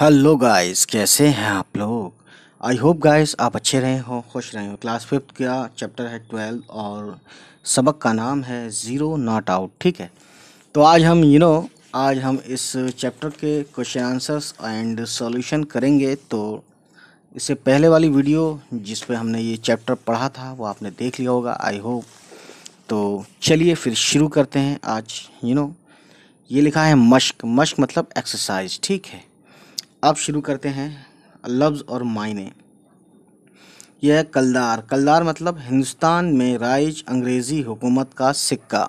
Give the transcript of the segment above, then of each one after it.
hello guys कैसे हैं आप लोग आई होप गाइस आप अच्छे रहे हो खुश रहे हो क्लास फिफ्थ का चैप्टर है ट्वेल्व और सबक का नाम है ज़ीरो नॉट आउट ठीक है तो आज हम यू you नो know, आज हम इस चैप्टर के क्वेश्चन आंसर्स एंड सॉल्यूशन करेंगे तो इससे पहले वाली वीडियो जिस पे हमने ये चैप्टर पढ़ा था वो आपने देख लिया होगा आई होप तो चलिए फिर शुरू करते हैं आज यू you नो know, ये लिखा है मश्क मश्क मतलब एक्सरसाइज ठीक है अब शुरू करते हैं लफ्ज़ और मायने यह है कलदार कलदार मतलब हिंदुस्तान में राइज अंग्रेज़ी हुकूमत का सिक्का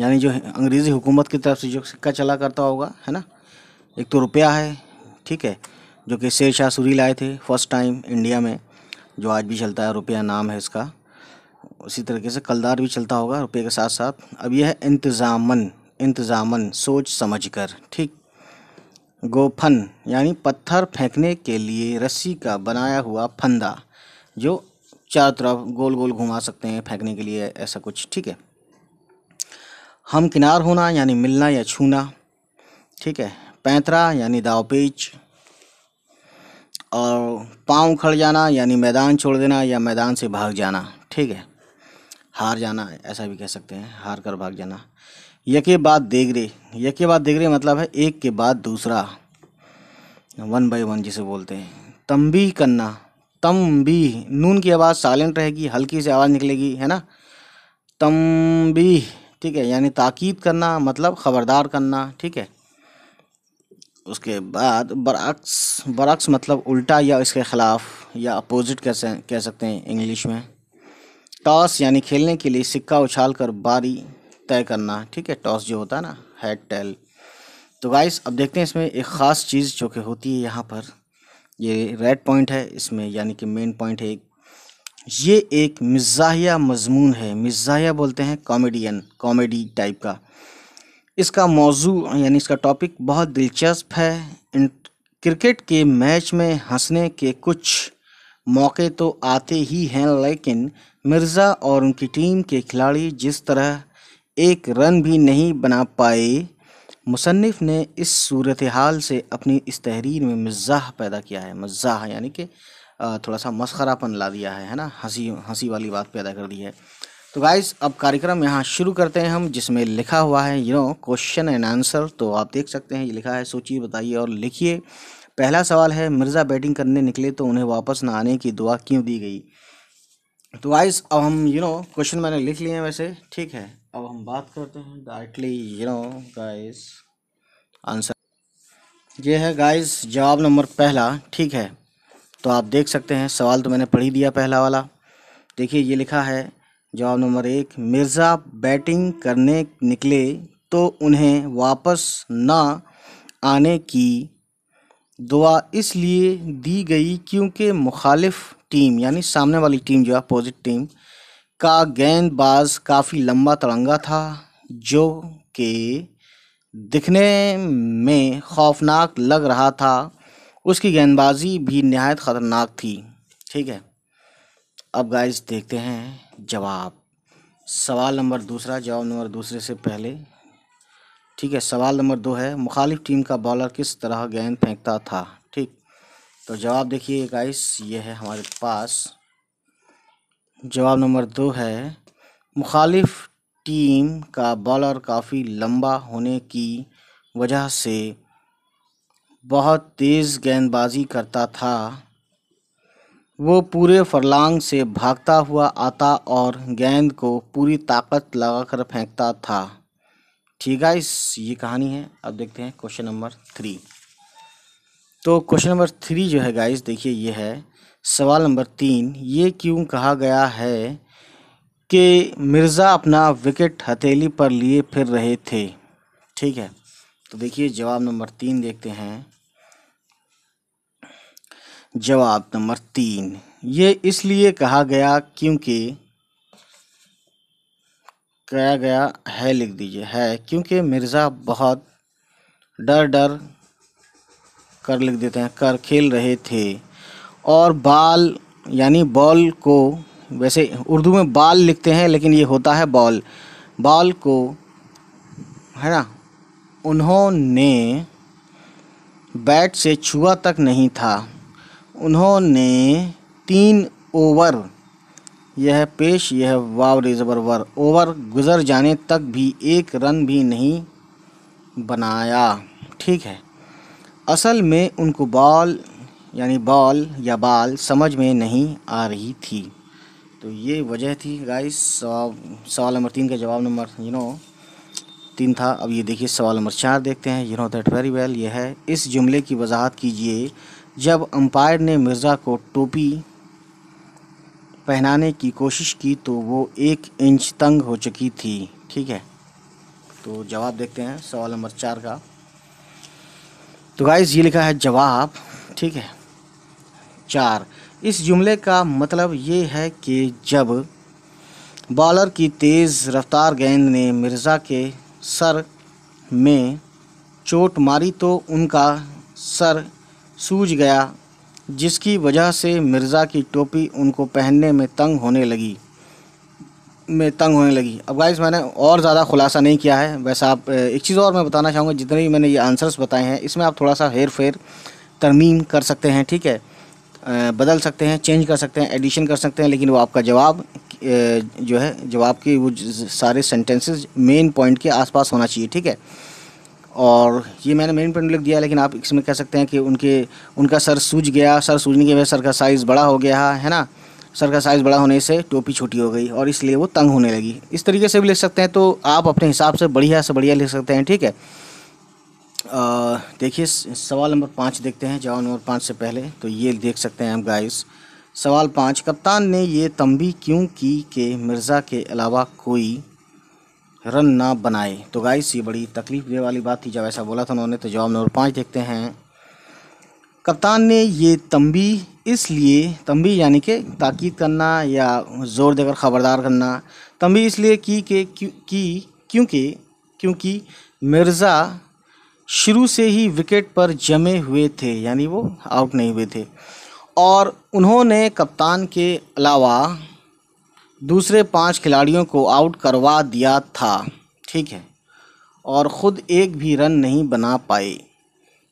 यानी जो अंग्रेज़ी हुकूमत की तरफ से जो सिक्का चला करता होगा है ना एक तो रुपया है ठीक है जो कि शेर शाह सूरी लाए थे फर्स्ट टाइम इंडिया में जो आज भी चलता है रुपया नाम है इसका उसी तरीके से कलदार भी चलता होगा रुपये के साथ साथ अब यह है इंतज़ामन इंतज़ामन सोच समझ कर ठीक गोफन यानी पत्थर फेंकने के लिए रस्सी का बनाया हुआ फंदा जो चारों तरफ गोल गोल घुमा सकते हैं फेंकने के लिए ऐसा कुछ ठीक है हम किनार होना यानी मिलना या छूना ठीक है पैंतरा यानी दावपेच और पाँव खड़ जाना यानी मैदान छोड़ देना या मैदान से भाग जाना ठीक है हार जाना ऐसा भी कह सकते हैं हार कर भाग जाना यके बाद देगरे यके बाद देगरे मतलब है एक के बाद दूसरा वन बाई वन जिसे बोलते हैं तम्बी करना तम्बी नून की आवाज़ साइलेंट रहेगी हल्की से आवाज़ निकलेगी है ना तम्बी ठीक है यानी ताकीद करना मतलब ख़बरदार करना ठीक है उसके बाद बरक्स बरक्स मतलब उल्टा या इसके ख़िलाफ़ या अपोजिट कैसे कह सकते हैं इंग्लिश में टॉस यानी खेलने के लिए सिक्का उछाल कर बारी तय करना ठीक है टॉस जो होता है ना हेड टेल तो गाइस अब देखते हैं इसमें एक ख़ास चीज़ जो कि होती है यहाँ पर ये रेड पॉइंट है इसमें यानी कि मेन पॉइंट है ये एक मिजाहिया मजमून है मिजाहिया बोलते हैं कॉमेडियन कॉमेडी टाइप का इसका मौजू यानी इसका टॉपिक बहुत दिलचस्प है क्रिकेट के मैच में हंसने के कुछ मौके तो आते ही हैं लेकिन मिर्ज़ा और उनकी टीम के खिलाड़ी जिस तरह एक रन भी नहीं बना पाए मुसनफ़ ने इस सूरत हाल से अपनी इस तहरीर में मज़ाह पैदा किया है मज़ाह यानी कि थोड़ा सा मस्खरापन ला दिया है है ना हंसी हंसी वाली बात पैदा कर दी है तो गाइस अब कार्यक्रम यहाँ शुरू करते हैं हम जिसमें लिखा हुआ है you know question and answer तो आप देख सकते हैं ये लिखा है सोचिए बताइए और लिखिए पहला सवाल है मिर्ज़ा बैटिंग करने निकले तो उन्हें वापस ना आने की दुआ क्यों दी गई तो गाइस अब हम यू नो क्वेश्चन मैंने लिख लिए हैं वैसे ठीक है अब हम बात करते हैं directly you know guys answer ये है गाइस जवाब नंबर पहला ठीक है तो आप देख सकते हैं सवाल तो मैंने पढ़ ही दिया पहला वाला देखिए ये लिखा है जवाब नंबर एक मिर्ज़ा बैटिंग करने निकले तो उन्हें वापस ना आने की दुआ इसलिए दी गई क्योंकि मुखालिफ टीम यानी सामने वाली टीम जो है अपोजिट टीम का गेंदबाज काफ़ी लंबा तड़ंगा था जो कि दिखने में खौफनाक लग रहा था उसकी गेंदबाजी भी नहायत ख़तरनाक थी ठीक है अब गाइस देखते हैं जवाब सवाल नंबर दूसरा जवाब नंबर दूसरे से पहले ठीक है सवाल नंबर दो है मुखालिफ टीम का बॉलर किस तरह गेंद फेंकता था ठीक तो जवाब देखिए गाइस ये है हमारे पास जवाब नंबर दो है मुखालिफ टीम का बॉलर काफ़ी लंबा होने की वजह से बहुत तेज़ गेंदबाजी करता था वो पूरे फरलांग से भागता हुआ आता और गेंद को पूरी ताकत लगाकर फेंकता था ठीक है इस ये कहानी है अब देखते हैं क्वेश्चन नंबर थ्री तो क्वेश्चन नंबर थ्री जो है गाइस देखिए ये है सवाल नंबर तीन ये क्यों कहा गया है कि मिर्ज़ा अपना विकेट हथेली पर लिए फिर रहे थे ठीक है तो देखिए जवाब नंबर तीन देखते हैं जवाब नंबर तीन ये इसलिए कहा गया क्योंकि कहा गया है लिख दीजिए है क्योंकि मिर्ज़ा बहुत डर डर कर लिख देते हैं कर खेल रहे थे और बाल यानी बॉल को वैसे उर्दू में बाल लिखते हैं लेकिन ये होता है बॉल बाल को है ना उन्होंने बैट से छुआ तक नहीं था उन्होंने तीन ओवर यह पेश यह वाव रेजबर वर ओवर गुजर जाने तक भी एक रन भी नहीं बनाया ठीक है असल में उनको बॉल यानी बॉल या बाल समझ में नहीं आ रही थी तो ये वजह थी गाइस सवाल नंबर तीन का जवाब नंबर यू नो तीन था अब ये देखिए सवाल नंबर चार देखते हैं you know that very well ये है इस जुमले की वजाहत कीजिए जब अंपायर ने मिर्ज़ा को टोपी पहनाने की कोशिश की तो वो एक इंच तंग हो चुकी थी ठीक है तो जवाब देखते हैं सवाल नंबर चार का तो गाइज़ ये लिखा है जवाब ठीक है चार इस जुमले का मतलब ये है कि जब बॉलर की तेज़ रफ्तार गेंद ने मिर्ज़ा के सर में चोट मारी तो उनका सर सूज गया जिसकी वजह से मिर्ज़ा की टोपी उनको पहनने में तंग होने लगी में तंग होने लगी अब गाइस मैंने और ज़्यादा खुलासा नहीं किया है वैसा आप एक चीज़ और मैं बताना चाहूँगा जितने भी मैंने ये आंसर्स बताए हैं इसमें आप थोड़ा सा हेर फेर तरमीम कर सकते हैं ठीक है बदल सकते हैं चेंज कर सकते हैं एडिशन कर सकते हैं लेकिन वो आपका जवाब जो है जवाब के वो सारे सेंटेंसेस मेन पॉइंट के आसपास होना चाहिए ठीक है और ये मैंने मेन पॉइंट लिख दिया लेकिन आप इसमें कह सकते हैं कि उनके उनका सर सूज गया सर सूजने की वजह सर का साइज़ बड़ा हो गया है ना सर का साइज़ बड़ा होने से टोपी छोटी हो गई और इसलिए वो तंग होने लगी इस तरीके से भी लिख सकते हैं तो आप अपने हिसाब से बढ़िया से बढ़िया लिख सकते हैं ठीक है देखिए सवाल नंबर पाँच देखते हैं जवाब नंबर पाँच से पहले तो ये देख सकते हैं हम गाइस सवाल पाँच कप्तान ने ये तंबी क्यों की कि मिर्ज़ा के अलावा कोई रन ना बनाए तो गाइस ये बड़ी तकलीफ देने वाली बात थी जब ऐसा बोला था उन्होंने तो जवाब नंबर पाँच देखते हैं कप्तान ने ये तंबी इसलिए तंबी यानी कि ताकीद करना या ज़ोर देकर ख़बरदार करना तंबी इसलिए की कि क्योंकि क्योंकि क्योंकि मिर्ज़ा शुरू से ही विकेट पर जमे हुए थे यानी वो आउट नहीं हुए थे और उन्होंने कप्तान के अलावा दूसरे पांच खिलाड़ियों को आउट करवा दिया था ठीक है और ख़ुद एक भी रन नहीं बना पाए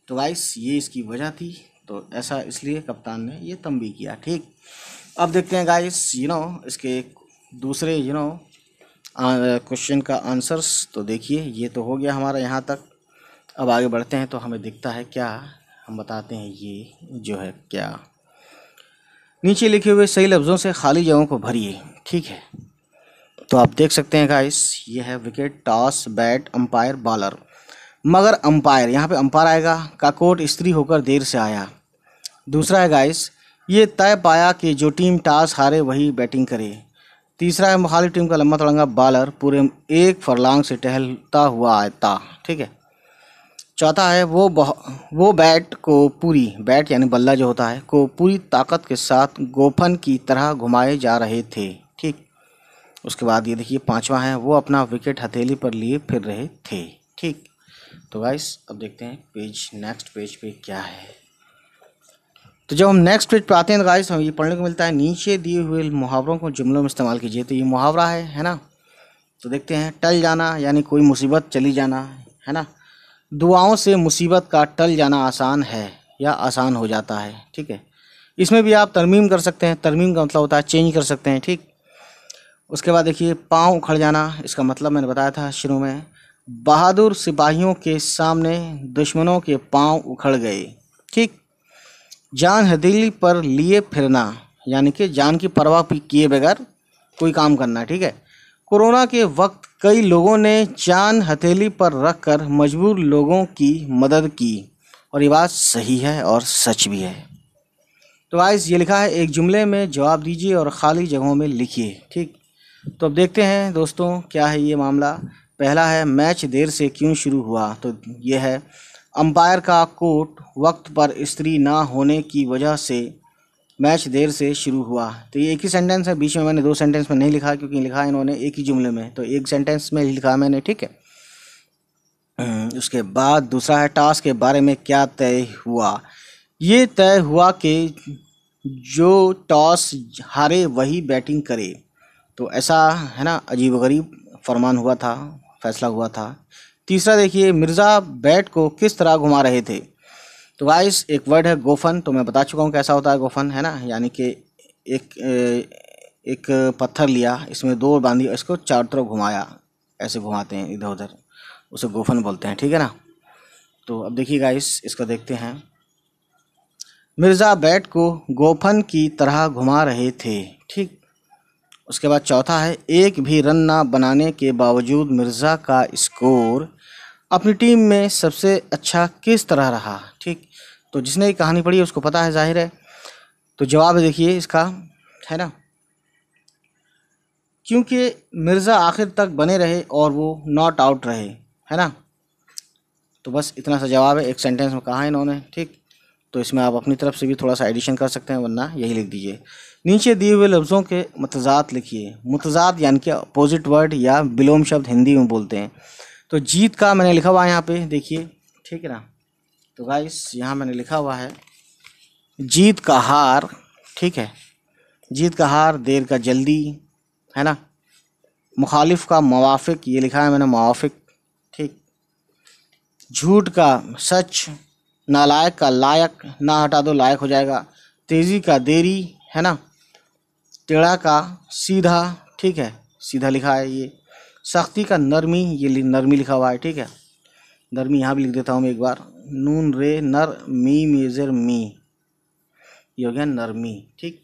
तो गाइस ये इसकी वजह थी तो ऐसा इसलिए कप्तान ने ये तंबी किया ठीक अब देखते हैं गाइस यू नो इसके दूसरे यू नो क्वेश्चन का आंसर्स तो देखिए ये तो हो गया हमारा यहाँ तक अब आगे बढ़ते हैं तो हमें दिखता है क्या हम बताते हैं ये जो है क्या नीचे लिखे हुए सही लफ्ज़ों से खाली जगहों को भरिए ठीक है तो आप देख सकते हैं गाइस ये है wicket toss bat umpire bowler मगर अंपायर यहाँ पे अंपायर आएगा काकोट स्त्री होकर देर से आया दूसरा है गाइस ये तय पाया कि जो टीम टॉस हारे वही बैटिंग करे तीसरा है मुखालिफ टीम का लम्बा तड़ंगा बॉलर पूरे एक फरलांग से टहलता हुआ आता ठीक है चौथा है वो वो बैट को पूरी बैट यानी बल्ला जो होता है को पूरी ताकत के साथ गोफन की तरह घुमाए जा रहे थे ठीक उसके बाद ये देखिए पांचवा है वो अपना विकेट हथेली पर लिए फिर रहे थे ठीक तो गाइस अब देखते हैं पेज नेक्स्ट पेज पे क्या है तो जब हम नेक्स्ट पेज पर आते हैं तो गाइस हमें ये पढ़ने को मिलता है नीचे दिए हुए मुहावरों को जुमलों में इस्तेमाल कीजिए तो ये मुहावरा है है ना तो देखते हैं टल जाना यानी कोई मुसीबत चली जाना है ना दुआओं से मुसीबत का टल जाना आसान है या आसान हो जाता है ठीक है इसमें भी आप तरमीम कर सकते हैं तरमीम का मतलब होता है चेंज कर सकते हैं ठीक उसके बाद देखिए पाँव उखड़ जाना इसका मतलब मैंने बताया था शुरू में बहादुर सिपाहियों के सामने दुश्मनों के पांव उखड़ गए ठीक जान हथेली पर लिए फिरना यानी कि जान की परवाह किए बगैर कोई काम करना ठीक है कोरोना के वक्त कई लोगों ने चांद हथेली पर रखकर मजबूर लोगों की मदद की और ये बात सही है और सच भी है तो आइज़ ये लिखा है एक जुमले में जवाब दीजिए और खाली जगहों में लिखिए ठीक तो अब देखते हैं दोस्तों क्या है ये मामला पहला है मैच देर से क्यों शुरू हुआ तो ये है अंपायर का कोर्ट वक्त पर स्त्री ना होने की वजह से मैच देर से शुरू हुआ तो ये एक ही सेंटेंस है बीच में मैंने दो सेंटेंस में नहीं लिखा क्योंकि लिखा इन्होंने एक ही जुमले में तो एक सेंटेंस में लिखा मैंने ठीक है हम्म, उसके बाद दूसरा है टास्क के बारे में क्या तय हुआ ये तय हुआ कि जो टॉस हारे वही बैटिंग करे तो ऐसा है ना अजीब गरीब फरमान हुआ था फैसला हुआ था तीसरा देखिए मिर्ज़ा बैट को किस तरह घुमा रहे थे तो गाइस एक वर्ड है गोफन तो मैं बता चुका हूँ कैसा होता है गोफन है ना यानी कि एक एक पत्थर लिया इसमें दो बांधी इसको चारों तरफ घुमाया ऐसे घुमाते हैं इधर उधर उसे गोफन बोलते हैं ठीक है ना तो अब देखिए गाइस इसको देखते हैं मिर्ज़ा बैट को गोफन की तरह घुमा रहे थे ठीक उसके बाद चौथा है एक भी रन ना बनाने के बावजूद मिर्ज़ा का स्कोर अपनी टीम में सबसे अच्छा किस तरह रहा ठीक तो जिसने ये कहानी पढ़ी है उसको पता है जाहिर है तो जवाब देखिए इसका है ना क्योंकि मिर्ज़ा आखिर तक बने रहे और वो नॉट आउट रहे है ना तो बस इतना सा जवाब है एक सेंटेंस में कहा है इन्होंने ठीक तो इसमें आप अपनी तरफ से भी थोड़ा सा एडिशन कर सकते हैं वरना यही लिख दीजिए नीचे दिए हुए लफ्ज़ों के मतजात लिखिए मतजात यानि कि अपोजिट वर्ड या विलोम शब्द हिंदी में बोलते हैं तो जीत का मैंने लिखा हुआ है यहाँ पे देखिए ठीक है ना तो गाइस यहाँ मैंने लिखा हुआ है जीत का हार ठीक है जीत का हार देर का जल्दी है ना मुखालिफ का मवाफिक ये लिखा है मैंने मवाफिक ठीक झूठ का सच नालायक का लायक ना हटा दो लायक हो जाएगा तेज़ी का देरी है ना टेढ़ा का सीधा ठीक है सीधा लिखा है ये सख्ती का नरमी ये नरमी लिखा हुआ है ठीक है नरमी यहाँ भी लिख देता हूँ मैं एक बार नून रे नर मी मेजर मी ये हो गया नरमी ठीक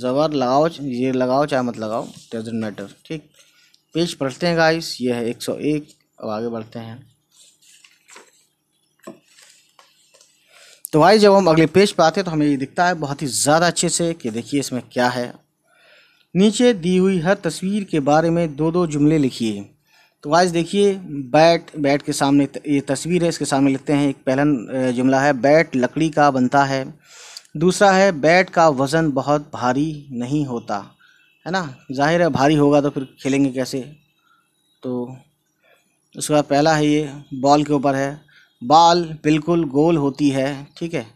ज़बर लगाओ ये लगाओ चाहे मत लगाओ डजेंट मैटर ठीक पेज पढ़ते हैं गाइस ये है एक सौ एक अब आगे बढ़ते हैं तो भाई जब हम अगले पेज पर आते हैं तो हमें ये दिखता है बहुत ही ज़्यादा अच्छे से कि देखिए इसमें क्या है नीचे दी हुई हर तस्वीर के बारे में दो दो जुमले लिखिए तो आज देखिए बैट बैट के सामने ये तस्वीर है इसके सामने लिखते हैं एक पहला जुमला है बैट लकड़ी का बनता है दूसरा है बैट का वज़न बहुत भारी नहीं होता है ना जाहिर है भारी होगा तो फिर खेलेंगे कैसे तो उसका पहला है ये बॉल के ऊपर है बाल बिल्कुल गोल होती है ठीक है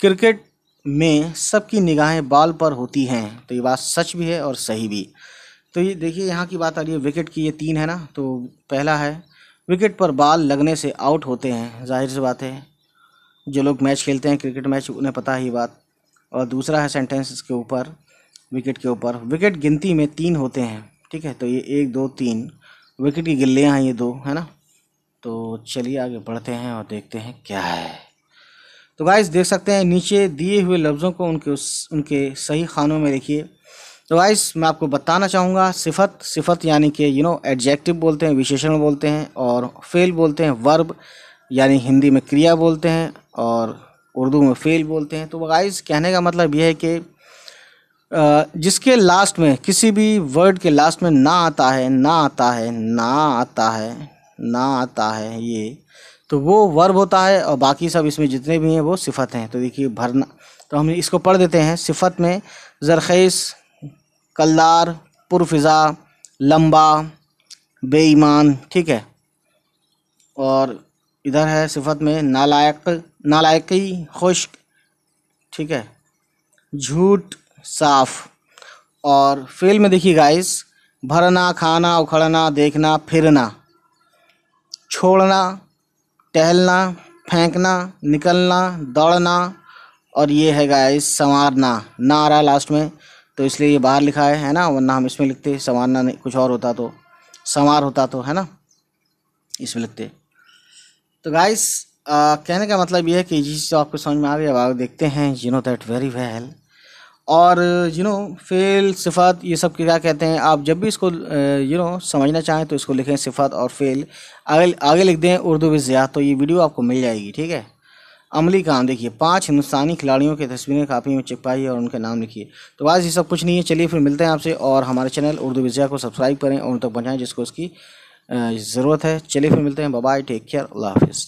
क्रिकेट में सबकी निगाहें बाल पर होती हैं तो ये बात सच भी है और सही भी तो ये देखिए यहाँ की बात आ रही है विकेट की ये तीन है ना तो पहला है विकेट पर बाल लगने से आउट होते हैं जाहिर सी बात है जो लोग मैच खेलते हैं क्रिकेट मैच उन्हें पता है ये बात और दूसरा है सेंटेंस के ऊपर विकेट के ऊपर विकेट गिनती में तीन होते हैं ठीक है तो ये एक दो तीन विकेट की गिल्लियाँ हैं ये दो है ना तो चलिए आगे बढ़ते हैं और देखते हैं क्या है तो गाइस देख सकते हैं नीचे दिए हुए लफ्ज़ों को उनके उस, उनके सही खानों में लिखिए तो गाइस मैं आपको बताना चाहूँगा सिफत सिफत यानी कि यू नो एडजेक्टिव बोलते हैं विशेषण बोलते हैं और फेल बोलते हैं वर्ब यानी हिंदी में क्रिया बोलते हैं और उर्दू में फेल बोलते हैं तो गाइस कहने का मतलब यह है कि जिसके लास्ट में किसी भी वर्ड के लास्ट में ना आता है ना आता है ना आता है ना आता है ये तो वो वर्ब होता है और बाकी सब इसमें जितने भी हैं वो सिफत हैं तो देखिए भरना तो हम इसको पढ़ देते हैं सिफत में ज़रखेस कल्दार पुरफिज़ा लम्बा बेईमान ठीक है और इधर है सिफत में नालायक नालायकी खुश ठीक है झूठ साफ और फेल में देखिए गाइस भरना खाना उखड़ना देखना फिरना छोड़ना टहलना फेंकना निकलना दौड़ना और ये है गाइस संवारना ना आ रहा है लास्ट में तो इसलिए ये बाहर लिखा है है ना वरना हम इसमें लिखते संवारना नहीं कुछ और होता तो संवार होता तो है ना इसमें लिखते तो गाइस कहने का मतलब ये है कि जिस चीज़ आपको समझ में आ गई अब आप देखते हैं you know that very well और यू नो फ़ेल सिफ़ात ये सब क्या कहते हैं आप जब भी इसको यू uh, नो समझना चाहें तो इसको लिखें सिफ़ात और फ़ेल आगे आगे लिख दें उर्दू में ज़्यादा तो ये वीडियो आपको मिल जाएगी ठीक है अमली काम देखिए पांच हिंदुस्तानी खिलाड़ियों की तस्वीरें कापी में चिपकाई और उनके नाम लिखिए तो आज ये सब कुछ नहीं है चलिए फिर मिलते हैं आपसे और हमारे चैनल उर्दू विजया को सब्सक्राइब करें और उन तक पहुँचाएँ जिसको उसकी uh, ज़रूरत है चलिए फिर मिलते हैं बाय टेक केयर अल्लाह हाफिज़